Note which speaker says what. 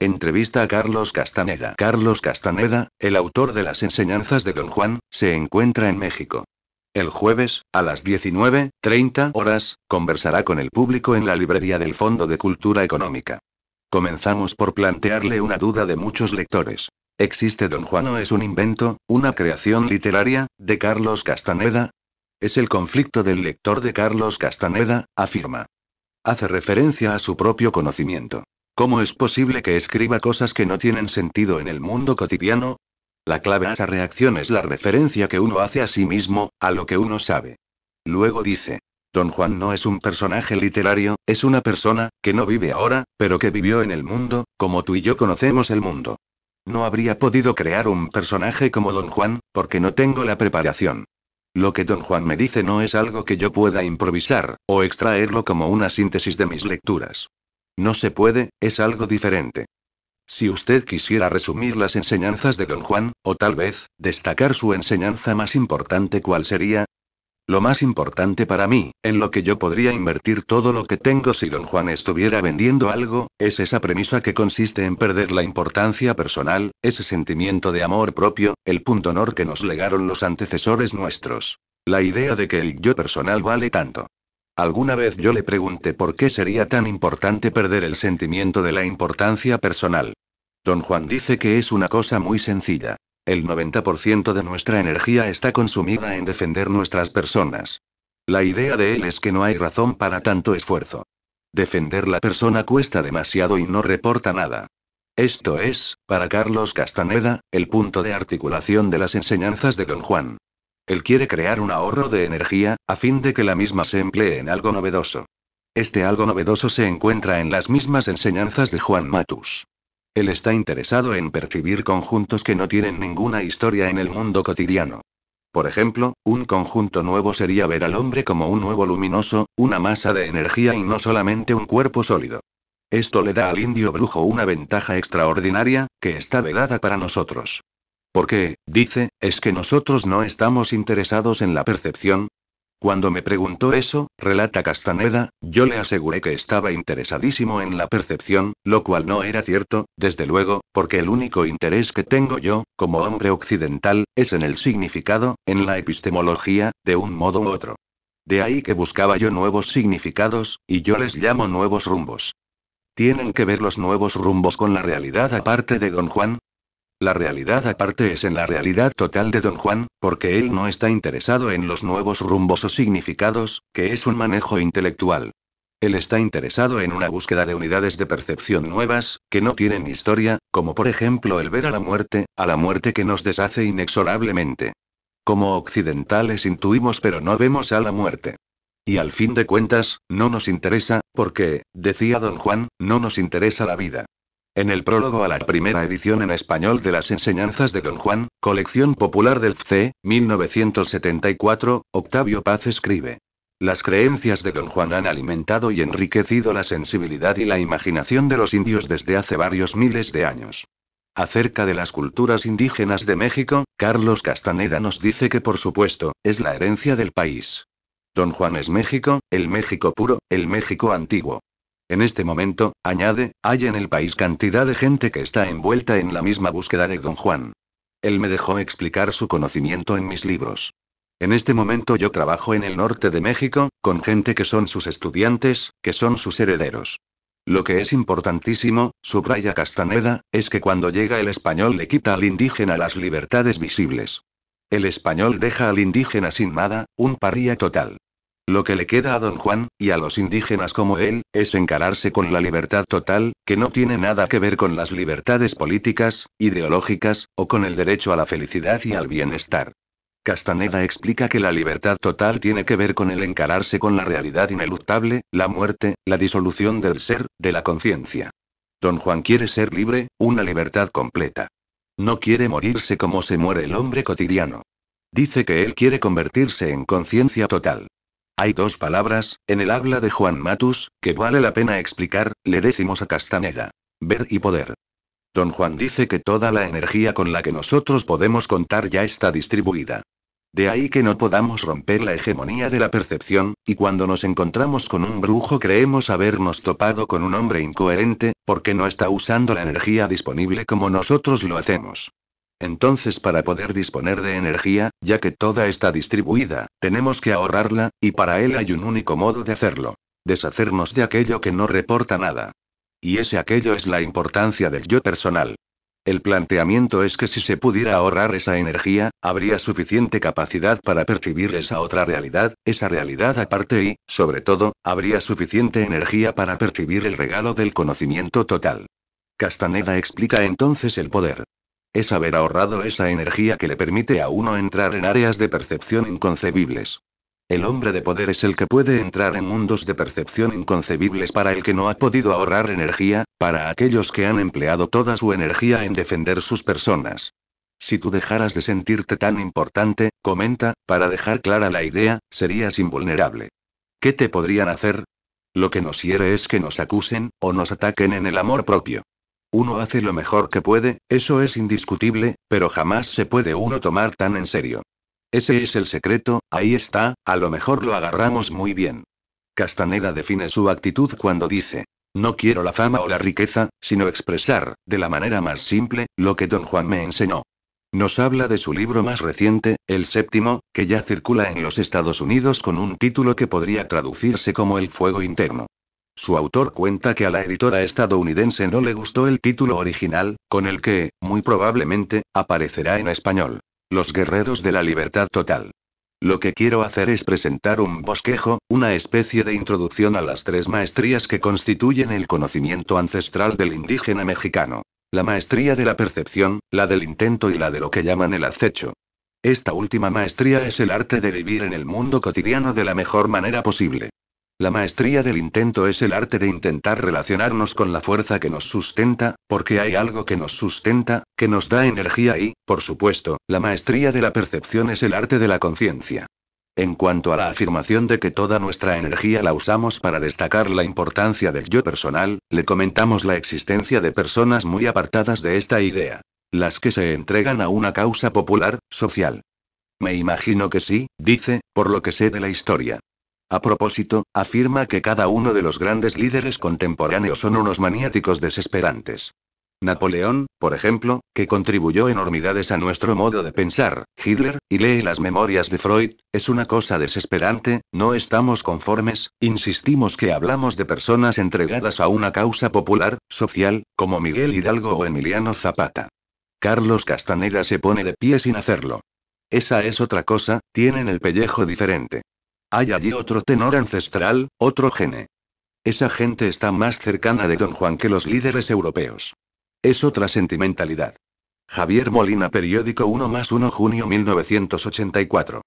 Speaker 1: Entrevista a Carlos Castaneda. Carlos Castaneda, el autor de las enseñanzas de Don Juan, se encuentra en México. El jueves, a las 19.30 horas, conversará con el público en la librería del Fondo de Cultura Económica. Comenzamos por plantearle una duda de muchos lectores. ¿Existe Don Juan o es un invento, una creación literaria, de Carlos Castaneda? Es el conflicto del lector de Carlos Castaneda, afirma. Hace referencia a su propio conocimiento. ¿Cómo es posible que escriba cosas que no tienen sentido en el mundo cotidiano? La clave a esa reacción es la referencia que uno hace a sí mismo, a lo que uno sabe. Luego dice, Don Juan no es un personaje literario, es una persona, que no vive ahora, pero que vivió en el mundo, como tú y yo conocemos el mundo. No habría podido crear un personaje como Don Juan, porque no tengo la preparación. Lo que Don Juan me dice no es algo que yo pueda improvisar, o extraerlo como una síntesis de mis lecturas. No se puede, es algo diferente. Si usted quisiera resumir las enseñanzas de Don Juan, o tal vez, destacar su enseñanza más importante, ¿cuál sería? Lo más importante para mí, en lo que yo podría invertir todo lo que tengo si don Juan estuviera vendiendo algo, es esa premisa que consiste en perder la importancia personal, ese sentimiento de amor propio, el punto honor que nos legaron los antecesores nuestros. La idea de que el yo personal vale tanto. Alguna vez yo le pregunté por qué sería tan importante perder el sentimiento de la importancia personal. Don Juan dice que es una cosa muy sencilla. El 90% de nuestra energía está consumida en defender nuestras personas. La idea de él es que no hay razón para tanto esfuerzo. Defender la persona cuesta demasiado y no reporta nada. Esto es, para Carlos Castaneda, el punto de articulación de las enseñanzas de Don Juan. Él quiere crear un ahorro de energía, a fin de que la misma se emplee en algo novedoso. Este algo novedoso se encuentra en las mismas enseñanzas de Juan Matus. Él está interesado en percibir conjuntos que no tienen ninguna historia en el mundo cotidiano. Por ejemplo, un conjunto nuevo sería ver al hombre como un nuevo luminoso, una masa de energía y no solamente un cuerpo sólido. Esto le da al indio brujo una ventaja extraordinaria, que está velada para nosotros. Porque, dice, es que nosotros no estamos interesados en la percepción, cuando me preguntó eso, relata Castaneda, yo le aseguré que estaba interesadísimo en la percepción, lo cual no era cierto, desde luego, porque el único interés que tengo yo, como hombre occidental, es en el significado, en la epistemología, de un modo u otro. De ahí que buscaba yo nuevos significados, y yo les llamo nuevos rumbos. ¿Tienen que ver los nuevos rumbos con la realidad aparte de Don Juan? La realidad aparte es en la realidad total de don Juan, porque él no está interesado en los nuevos rumbos o significados, que es un manejo intelectual. Él está interesado en una búsqueda de unidades de percepción nuevas, que no tienen historia, como por ejemplo el ver a la muerte, a la muerte que nos deshace inexorablemente. Como occidentales intuimos pero no vemos a la muerte. Y al fin de cuentas, no nos interesa, porque, decía don Juan, no nos interesa la vida. En el prólogo a la primera edición en español de las enseñanzas de Don Juan, colección popular del FC, 1974, Octavio Paz escribe. Las creencias de Don Juan han alimentado y enriquecido la sensibilidad y la imaginación de los indios desde hace varios miles de años. Acerca de las culturas indígenas de México, Carlos Castaneda nos dice que por supuesto, es la herencia del país. Don Juan es México, el México puro, el México antiguo. En este momento, añade, hay en el país cantidad de gente que está envuelta en la misma búsqueda de don Juan. Él me dejó explicar su conocimiento en mis libros. En este momento yo trabajo en el norte de México, con gente que son sus estudiantes, que son sus herederos. Lo que es importantísimo, subraya Castaneda, es que cuando llega el español le quita al indígena las libertades visibles. El español deja al indígena sin nada, un parría total. Lo que le queda a don Juan, y a los indígenas como él, es encararse con la libertad total, que no tiene nada que ver con las libertades políticas, ideológicas, o con el derecho a la felicidad y al bienestar. Castaneda explica que la libertad total tiene que ver con el encararse con la realidad ineluctable, la muerte, la disolución del ser, de la conciencia. Don Juan quiere ser libre, una libertad completa. No quiere morirse como se muere el hombre cotidiano. Dice que él quiere convertirse en conciencia total. Hay dos palabras, en el habla de Juan Matus, que vale la pena explicar, le decimos a Castaneda. Ver y poder. Don Juan dice que toda la energía con la que nosotros podemos contar ya está distribuida. De ahí que no podamos romper la hegemonía de la percepción, y cuando nos encontramos con un brujo creemos habernos topado con un hombre incoherente, porque no está usando la energía disponible como nosotros lo hacemos. Entonces para poder disponer de energía, ya que toda está distribuida, tenemos que ahorrarla, y para él hay un único modo de hacerlo. Deshacernos de aquello que no reporta nada. Y ese aquello es la importancia del yo personal. El planteamiento es que si se pudiera ahorrar esa energía, habría suficiente capacidad para percibir esa otra realidad, esa realidad aparte y, sobre todo, habría suficiente energía para percibir el regalo del conocimiento total. Castaneda explica entonces el poder es haber ahorrado esa energía que le permite a uno entrar en áreas de percepción inconcebibles. El hombre de poder es el que puede entrar en mundos de percepción inconcebibles para el que no ha podido ahorrar energía, para aquellos que han empleado toda su energía en defender sus personas. Si tú dejaras de sentirte tan importante, comenta, para dejar clara la idea, serías invulnerable. ¿Qué te podrían hacer? Lo que nos hiere es que nos acusen, o nos ataquen en el amor propio. Uno hace lo mejor que puede, eso es indiscutible, pero jamás se puede uno tomar tan en serio. Ese es el secreto, ahí está, a lo mejor lo agarramos muy bien. Castaneda define su actitud cuando dice, no quiero la fama o la riqueza, sino expresar, de la manera más simple, lo que don Juan me enseñó. Nos habla de su libro más reciente, el séptimo, que ya circula en los Estados Unidos con un título que podría traducirse como El Fuego Interno. Su autor cuenta que a la editora estadounidense no le gustó el título original, con el que, muy probablemente, aparecerá en español. Los guerreros de la libertad total. Lo que quiero hacer es presentar un bosquejo, una especie de introducción a las tres maestrías que constituyen el conocimiento ancestral del indígena mexicano. La maestría de la percepción, la del intento y la de lo que llaman el acecho. Esta última maestría es el arte de vivir en el mundo cotidiano de la mejor manera posible. La maestría del intento es el arte de intentar relacionarnos con la fuerza que nos sustenta, porque hay algo que nos sustenta, que nos da energía y, por supuesto, la maestría de la percepción es el arte de la conciencia. En cuanto a la afirmación de que toda nuestra energía la usamos para destacar la importancia del yo personal, le comentamos la existencia de personas muy apartadas de esta idea. Las que se entregan a una causa popular, social. Me imagino que sí, dice, por lo que sé de la historia. A propósito, afirma que cada uno de los grandes líderes contemporáneos son unos maniáticos desesperantes. Napoleón, por ejemplo, que contribuyó enormidades a nuestro modo de pensar, Hitler, y lee las memorias de Freud, es una cosa desesperante, no estamos conformes, insistimos que hablamos de personas entregadas a una causa popular, social, como Miguel Hidalgo o Emiliano Zapata. Carlos Castaneda se pone de pie sin hacerlo. Esa es otra cosa, tienen el pellejo diferente. Hay allí otro tenor ancestral, otro gene. Esa gente está más cercana de Don Juan que los líderes europeos. Es otra sentimentalidad. Javier Molina, periódico 1 más 1, junio 1984.